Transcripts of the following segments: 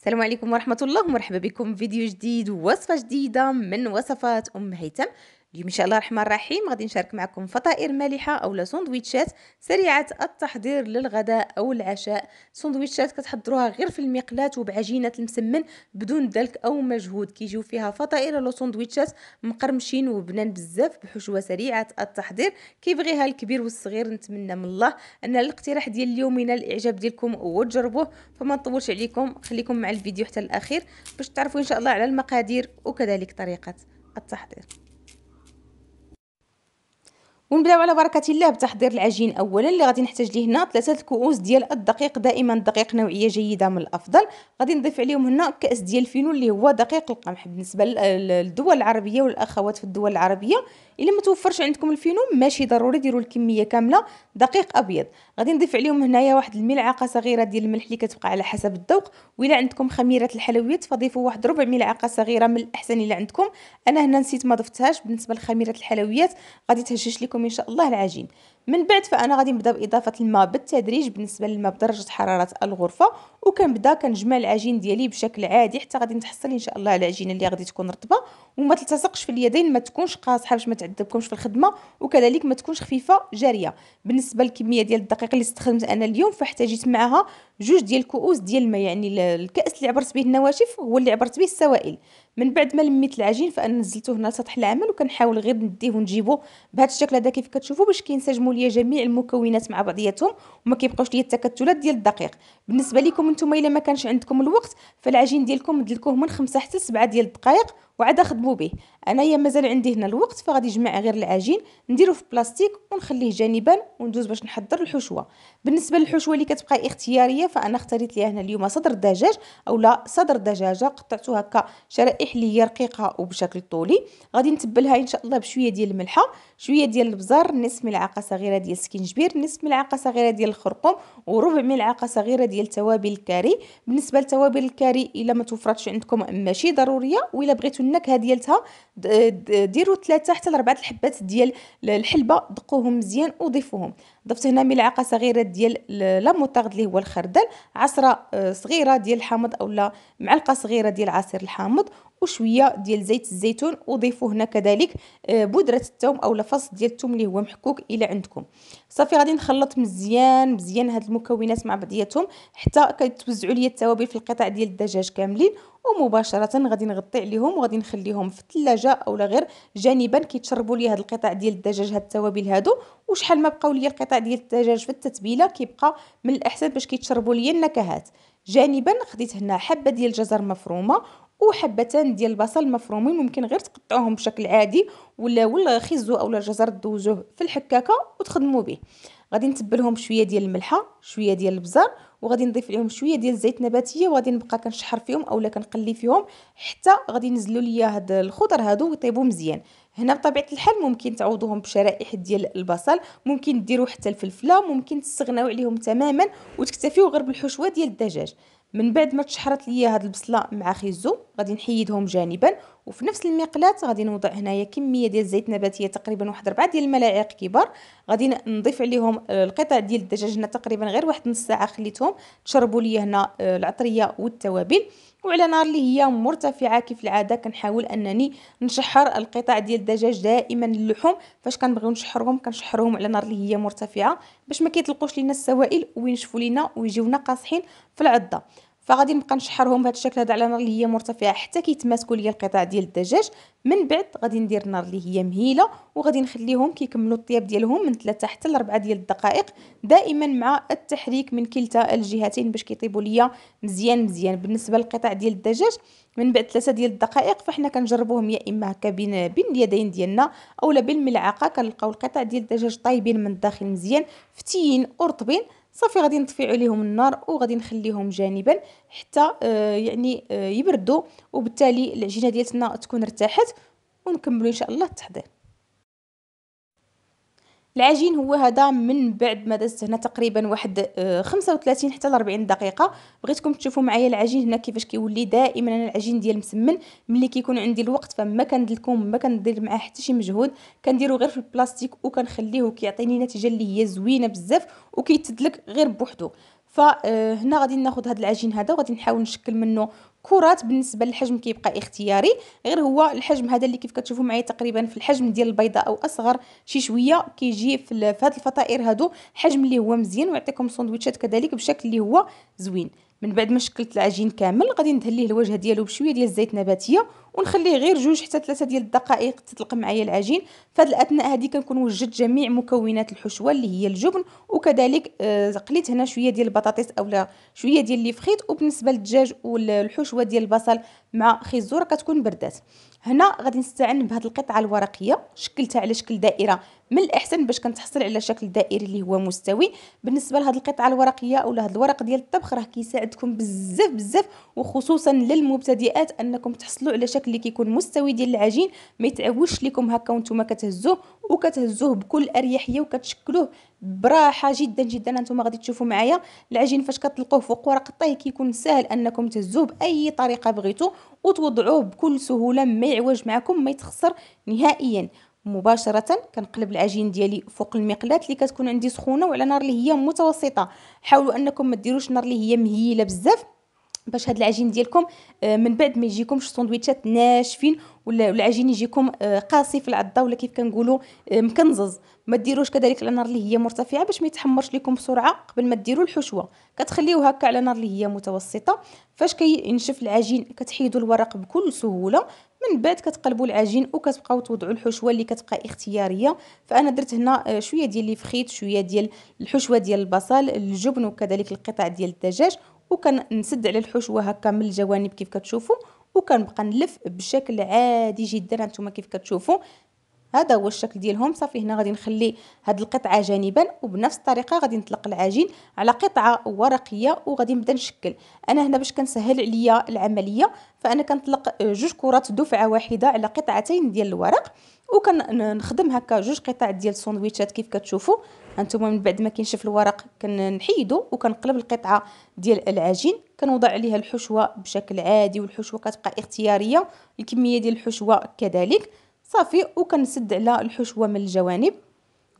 السلام عليكم ورحمة الله ومرحبا بكم فيديو جديد ووصفة جديدة من وصفات أم هيثم اليوم ان شاء الله الرحمن الرحيم غادي نشارك معكم فطائر مالحه اولا سندويتشات سريعه التحضير للغداء او العشاء سندويتشات كتحضروها غير في المقلاة وبعجينه المسمن بدون دلك او مجهود كيجيو فيها فطائر لو سندويتشات مقرمشين وبنان بزاف بحشوه سريعه التحضير كيبغيها الكبير والصغير نتمنى من الله ان الاقتراح ديال اليوم ينال الاعجاب ديالكم وتجربوه فما نطولش عليكم خليكم مع الفيديو حتى الاخير باش تعرفوا ان شاء الله على المقادير وكذلك طريقه التحضير ونبداو على بركه الله بتحضير العجين اولا اللي غادي نحتاج ليه هنا ثلاثه كؤوس ديال الدقيق دائما الدقيق نوعيه جيده من الافضل غادي نضيف عليهم هنا كاس ديال الفينو اللي هو دقيق القمح بالنسبه للدول العربيه والاخوات في الدول العربيه الا ما توفرش عندكم الفينوم ماشي ضروري ديروا الكميه كامله دقيق ابيض غادي نضيف عليهم هنايا واحد الملعقه صغيره ديال الملح اللي كتبقى على حسب الذوق والا عندكم خميره الحلويات فضيفوا واحد ربع ملعقه صغيره من الاحسن الا عندكم انا هنا نسيت ما ضفتهاش بالنسبه لخميره الحلويات غادي تهشش لكم ان شاء الله العجين من بعد فانا غادي نبدا باضافه الماء بالتدريج بالنسبه للماء بدرجه حراره الغرفه وكنبدا كنجمع العجين ديالي بشكل عادي حتى غادي نتحصل ان شاء الله على العجينه اللي غادي تكون رطبه وما تلتصقش في اليدين ما تكونش قاصحه باش ما تعذبكمش في الخدمه وكذلك ما تكونش خفيفه جاريه بالنسبه للكميه ديال الدقيق اللي استخدمت انا اليوم فاحتاجيت معها جوج ديال الكؤوس ديال الماء يعني الكاس اللي عبرت به النواشف هو اللي عبرت به السوائل من بعد ما لميت العجين فانا نزلته هنا لسطح العمل وكنحاول غير نديه ونجيبه بهذا الشكل هذا كيف كتشوفوا باش كينسجموا ليا جميع المكونات مع بعضياتهم وما كيبقاوش ليا التكتلات ديال الدقيق بالنسبه لكم انتم الا ما كانش عندكم الوقت فالعجين ديالكم دلكوه من خمسة حتى سبعة ديال الدقائق وعاد خدموا به انايا مازال عندي هنا الوقت فغادي نجمع غير العجين نديرو في بلاستيك ونخليه جانبا وندوز باش نحضر الحشوه بالنسبه للحشوه اللي كتبقى اختياريه فانا اختاريت ليها هنا اليوم صدر الدجاج اولا صدر دجاجه قطعته هكا شرائح مليح اللي هي رقيقه وبشكل طولي غادي نتبلها ان شاء الله بشويه ديال الملحه شويه ديال البزار نصف ملعقه صغيره ديال السكينجبير نصف ملعقه صغيره ديال الخرقوم وربع ملعقه صغيره ديال توابل الكاري بالنسبه لتوابل الكاري الا ما توفرتش عندكم ماشي ضروريه الا بغيتو النكهه ديالتها ديروا ثلاثه حتى لاربعه الحبات ديال الحلبه دقوهم مزيان وضيفوهم ضفت هنا ملعقه صغيره ديال لاموطارد اللي هو الخردل عصره آه، صغيره ديال الحامض اولا معلقه صغيره ديال عصير الحامض وشويه ديال زيت الزيتون وضيفوا هنا كذلك آه، بودره الثوم اولا لفص ديال الثوم اللي هو محكوك الى عندكم صافي غادي نخلط مزيان مزيان هاد المكونات مع بعضياتهم حتى كيتوزعوا لي التوابل في القطع ديال الدجاج كاملين ومباشره غادي نغطي عليهم وغادي نخليهم في الثلاجه اولا غير جانبا كيتشربوا لي هاد القطع ديال الدجاج هاد التوابل هادو وشحال ما بقاو لي القطع ديال الدجاج في التتبيله كيبقى من الاحسن باش كيتشربوا لي النكهات جانبا خديت هنا حبه ديال الجزر مفرومه وحبتان ديال البصل مفرومين ممكن غير تقطعوهم بشكل عادي ولا ولا خيزو اولا جزر دوزوه في الحكاكه وتخدموا به غادي نتبلهم شويه ديال الملحه شويه ديال البزار وغادي نضيف لهم شويه ديال الزيت النباتيه وغادي نبقى كنشحر فيهم اولا كنقلي فيهم حتى غادي ينزلوا ليا هاد الخضر هادو ويطيبوا مزيان هنا بطبيعه الحال ممكن تعوضوهم بشرائح ديال البصل ممكن ديروا حتى الفلفله ممكن تستغناو عليهم تماما وتكتفيو غير بالحشوه ديال الدجاج من بعد ما تشحرت ليا هاد البصله مع خيزو غادي نحيدهم جانبا وفي نفس المقلاة غادي نوضع هنايا كميه ديال الزيت نباتية تقريبا واحد 4 ديال الملاعق كبار غادي نضيف عليهم القطع ديال الدجاج هنا تقريبا غير واحد نص ساعه خليتهم تشربوا ليا هنا آه، العطريه والتوابل وعلى نار اللي هي مرتفعه كيف العاده كنحاول انني نشحر القطع ديال الدجاج دائما اللحوم فاش كنبغيو نشحرهم كنشحرهم على نار اللي هي مرتفعه باش ما كيطلقوش لينا السوائل وينشفوا لينا ويجيونا قاصحين في العضه فغادي نبقى نشحرهم بهذا الشكل هذا على نار اللي هي مرتفعه حتى كيتماسكوا ليا القطع ديال الدجاج من بعد غادي ندير النار اللي هي مهيله وغادي نخليهم كيكملوا الطياب ديالهم من 3 حتى ل 4 ديال الدقائق دائما مع التحريك من كلتا الجهتين باش كيطيبوا ليا مزيان مزيان بالنسبه للقطع ديال الدجاج من بعد 3 ديال الدقائق فحنا كنجربوهم يا اما هكا بين بين اليدين ديالنا اولا بالملعقه كنلقاو القطع ديال الدجاج طايبين من الداخل مزيان فتيين ورطبين صافي غادي نطفي عليهم النار وغادي نخليهم جانبا حتى آه يعني آه يبردوا وبالتالي العجينه ديالتنا تكون ارتاحت ونكملوا ان شاء الله التحضير العجين هو هذا من بعد ما دزت هنا تقريبا واحد 35 آه، حتى ل 40 دقيقه بغيتكم تشوفوا معايا العجين هنا كيفاش كيولي دائما انا العجين ديال مسمن ملي كيكون عندي الوقت فما كندلكم ما كندير معاه حتى شي مجهود كنديرو غير في البلاستيك وكنخليه كيعطيني نتيجه اللي هي زوينه بزاف وكيتدلك غير بوحدو فهنا غادي ناخذ هذا العجين هذا وغادي نحاول نشكل منه كرات بالنسبه للحجم كيبقى اختياري غير هو الحجم هذا اللي كيف كتشوفوا معايا تقريبا في الحجم ديال البيضه او اصغر شي شويه كيجي في هذه الفطائر هادو حجم اللي هو مزيان ويعطيكم سندويتشات كذلك بشكل اللي هو زوين من بعد ما شكلت العجين كامل غادي ندهن ليه الوجه ديالو بشويه ديال الزيت نباتيه ونخليه غير جوج حتى ثلاثه ديال الدقائق تطلق معايا العجين فهاد الاثناء هذه كنكون وجدت جميع مكونات الحشوه اللي هي الجبن وكذلك آه قليت هنا شويه ديال البطاطس اولا شويه ديال لي فخيط وبالنسبه للدجاج والحشوه ديال البصل مع خيزوره كتكون بردات هنا غادي نستعن بهاد القطعه الورقيه شكلتها على شكل دائره من الاحسن باش كنتحصل على شكل دائري اللي هو مستوي بالنسبه لهاد القطعه الورقيه اولا هاد الورق ديال الطبخ راه كيساعدكم بزاف بزاف وخصوصا للمبتدئات انكم تحصلوا على شكل اللي كيكون مستوي ديال العجين ما يتعوش لكم هكا وانتم كتهزوه وكتهزوه بكل اريحيه وكتشكلوه براحه جدا جدا انتم غادي تشوفوا معايا العجين فاش كطلقوه فوق ورق الطهي كيكون سهل انكم تهزوه باي طريقه بغيتو وتوضعوه بكل سهوله ما يعوج معكم ما يتخسر نهائيا مباشره كنقلب العجين ديالي فوق المقلاه اللي كتكون عندي سخونه وعلى نار اللي هي متوسطه حاولوا انكم ما ديروش النار اللي هي مهيله بزاف باش هاد العجين ديالكم آه، من بعد ما يجيكمش السندويتشات ناشفين ولا العجين يجيكم آه، قاسي في العضه ولا كيف كنقولوا آه، مكنزز ما ديروش كذلك على نار اللي هي مرتفعه باش ما يتحمرش لكم بسرعه قبل ما ديروا الحشوه كتخليوه هكا على نار اللي هي متوسطه فاش كينشف العجين كتحيدوا الورق بكل سهوله من بعد كتقلبوا العجين وكتبقاو توضعوا الحشوه اللي كتبقى اختياريه فانا درت هنا آه، شويه ديال لي فخيت شويه ديال الحشوه ديال البصل الجبن وكذلك القطع ديال الدجاج وكنسد على الحشوه هكا من الجوانب كيف كتشوفوا وكنبقى نلف بشكل عادي جدا هانتوما كيف كتشوفوا هذا هو الشكل ديالهم صافي هنا غادي نخلي هاد القطعه جانبا وبنفس الطريقه غادي نطلق العجين على قطعه ورقيه وغادي نبدا نشكل انا هنا باش كنسهل عليا العمليه فانا كنطلق جوج كرات دفعه واحده على قطعتين ديال الورق وكنخدم هكا جوج قطع ديال السندويتشات كيف كتشوفوا هانتوما من بعد ما كينشف الورق كنحيدو وكنقلب القطعه ديال العجين كنوضع عليها الحشوه بشكل عادي والحشوه كتبقى اختياريه الكميه ديال الحشوه كذلك صافي وكنسد على الحشوه من الجوانب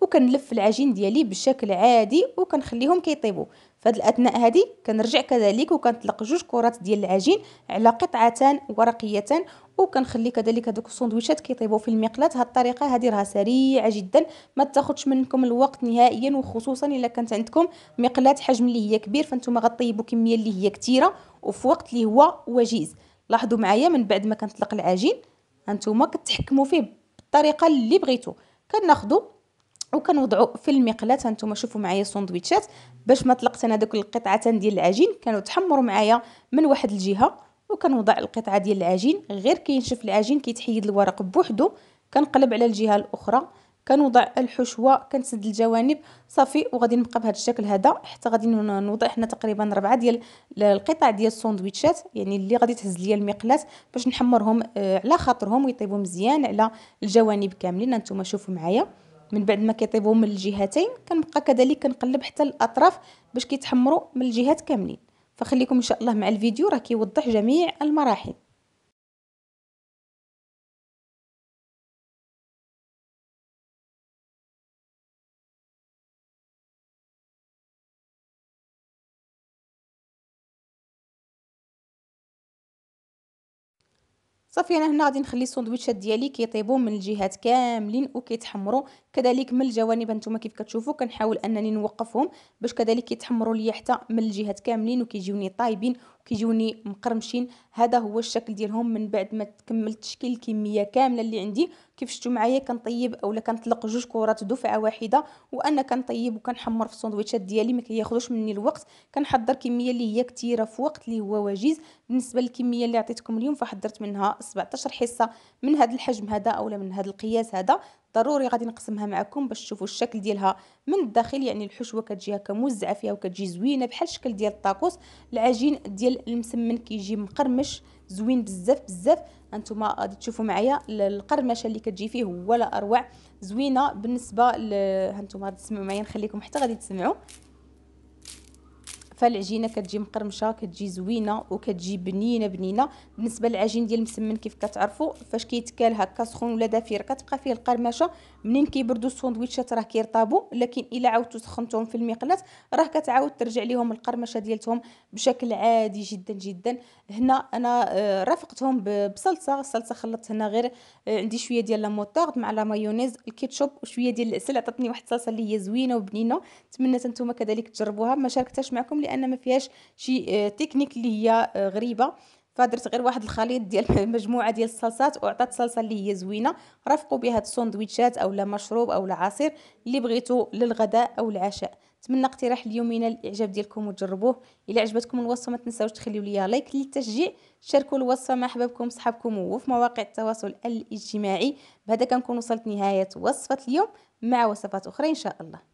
وكنلف العجين ديالي بشكل عادي وكنخليهم كيطيبوا فهاد الاثناء هادي كنرجع كذلك وكنطلق جوج كرات ديال العجين على قطعتان ورقيتان وكنخلي كذلك هذوك السندويشات كيطيبوا في المقلاة هاد الطريقه هادي راه سريعه جدا ما تاخذش منكم الوقت نهائيا وخصوصا الا كانت عندكم مقلاة حجم اللي هي كبير فانتم غطيبوا كميه اللي هي كثيره وفي وقت اللي هو وجيز لاحظوا معايا من بعد ما كنطلق العجين هانتوما كتحكموا فيه بالطريقه اللي بغيتو كناخذوا وكنوضعوا في المقلاة هانتوما شوفوا معايا السندويتشات باش ما طلقت انا دوك القطعتان ديال العجين كانوا تحمروا معايا من واحد الجهه وكنوضع القطعه ديال العجين غير كينشف العجين كيتحيد الورق بوحدو كنقلب على الجهه الاخرى كنوضع الحشوه كنسد الجوانب صافي وغادي نبقى بهذا الشكل هذا حتى غادي نوضع هنا تقريبا ربعه ديال القطع ديال الساندويتشات يعني اللي غادي تهز ليا المقلاة باش نحمرهم آه، على خاطرهم ويطيبوا مزيان على الجوانب كاملين انتم شوفوا معايا من بعد ما كيطيبوا من الجهتين كنبقى كذلك كنقلب حتى الاطراف باش كيتحمروا من الجهات كاملين فخليكم ان شاء الله مع الفيديو راه كيوضح جميع المراحل صافي انا هنا غادي نخلي السندويشات ديالي كيطيبوا من الجهات كاملين وكيتحمروا كذلك من الجوانب انتم كيف كتشوفوا كنحاول انني نوقفهم باش كذلك يتحمروا ليا حتى من الجهات كاملين وكيجيوني طايبين كيجوني مقرمشين هذا هو الشكل ديالهم من بعد ما تكمل تشكيل الكميه كامله اللي عندي كيف شفتوا معايا كنطيب اولا كنطلق جوج كرات دفعه واحده وانا كنطيب وكنحمر في السندويتشات ديالي ما كياخذوش مني الوقت كنحضر كميه اللي هي كثيره في وقت اللي هو وجيز بالنسبه للكميه اللي عطيتكم اليوم فحضرت منها 17 حصه من هذا الحجم هذا اولا من هذا القياس هذا ضروري غادي نقسمها معكم باش تشوفوا الشكل ديالها من الداخل يعني الحشوه كتجي هكا موزعه فيها وكتجي زوينه بحال الشكل ديال الطاكوس العجين ديال المسمن كيجي مقرمش زوين بزاف بزاف انتما غادي تشوفوا معايا القرمشه اللي كتجي فيه ولا اروع زوينه بالنسبه ل... هانتوما تسمعوا معايا نخليكم حتى غادي تسمعوا فالعجينه كتجي مقرمشه كتجي زوينه وكتجي بنينه بنينه بالنسبه للعجين ديال المسمن كيف كتعرفوا فاش كيتكال هكا سخون ولا دافير كتبقى فيه القرمشه منين كيبردوا السندويتشات راه كيرطابوا لكن الا عاودتو سخنتوهم في المقلاة راه كتعاود ترجع ليهم القرمشه ديالتهم بشكل عادي جدا جدا هنا انا آه، رافقتهم بصلصه الصلصه خلطت هنا غير آه، عندي شويه ديال لا موطارد مع لا مايونيز الكيتشوب وشويه ديال العسل عطاتني واحد الصلصه اللي هي زوينه وبنينه نتمنى نتوما كذلك تجربوها ما شاركتهاش معكم لأن لان ما فيهاش شي آه، تكنيك اللي هي آه، غريبه فدرت غير واحد الخليط ديال مجموعه ديال الصلصات وعطات صلصه اللي هي زوينه رافقوا بها السندويتشات اولا مشروب اولا عصير اللي بغيتو للغداء او العشاء نتمنى اقتراح اليومين الاعجاب ديالكم وتجربوه الا عجبتكم الوصفه ما تنساوش تخليو ليا لايك للتشجيع شاركوا الوصفه مع احبابكم صحابكم وفي مواقع التواصل الاجتماعي بهذا كنكون وصلت نهايه وصفه اليوم مع وصفات اخرى ان شاء الله